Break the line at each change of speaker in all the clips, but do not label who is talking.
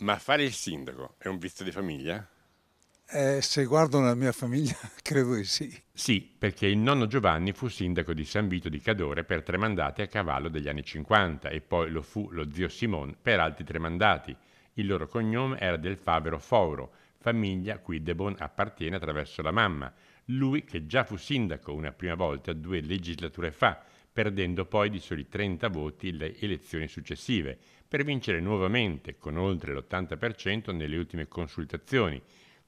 Ma fare il sindaco è un vizio di famiglia? Eh, se guardo la mia famiglia, credo di sì. Sì, perché il nonno Giovanni fu sindaco di San Vito di Cadore per tre mandati a cavallo degli anni 50 e poi lo fu lo zio Simon per altri tre mandati. Il loro cognome era del Favero Fauro, famiglia a cui Debon appartiene attraverso la mamma. Lui che già fu sindaco una prima volta due legislature fa perdendo poi di soli 30 voti le elezioni successive, per vincere nuovamente con oltre l'80% nelle ultime consultazioni,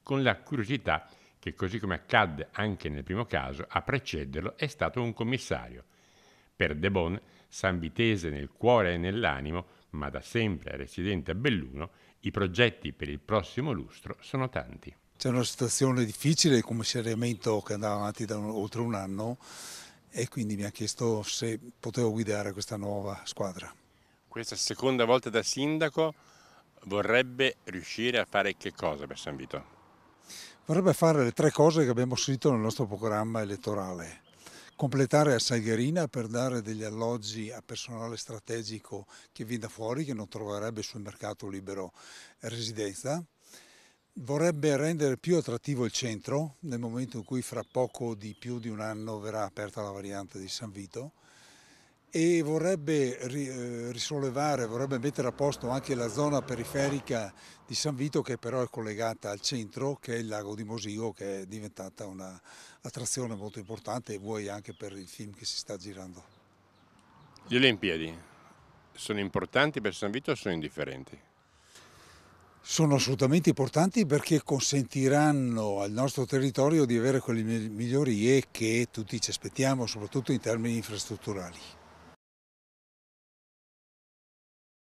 con la curiosità che così come accadde anche nel primo caso, a precederlo è stato un commissario. Per De Bon, sanvitese nel cuore e nell'animo, ma da sempre residente a Belluno, i progetti per il prossimo lustro sono tanti.
C'è una situazione difficile il commissariamento che andava avanti da un, oltre un anno e quindi mi ha chiesto se potevo guidare questa nuova squadra.
Questa seconda volta da sindaco vorrebbe riuscire a fare che cosa per San Vito?
Vorrebbe fare le tre cose che abbiamo scritto nel nostro programma elettorale. Completare a Salgherina per dare degli alloggi a personale strategico che viene da fuori, che non troverebbe sul mercato libero residenza, vorrebbe rendere più attrattivo il centro nel momento in cui fra poco di più di un anno verrà aperta la variante di San Vito e vorrebbe eh, risollevare, vorrebbe mettere a posto anche la zona periferica di San Vito che però è collegata al centro che è il lago di Mosigo che è diventata un'attrazione molto importante e vuoi anche per il film che si sta
girando. Le Olimpiadi sono importanti per San Vito o sono indifferenti?
sono assolutamente importanti perché consentiranno al nostro territorio di avere quelle migliorie che tutti ci aspettiamo, soprattutto in termini infrastrutturali.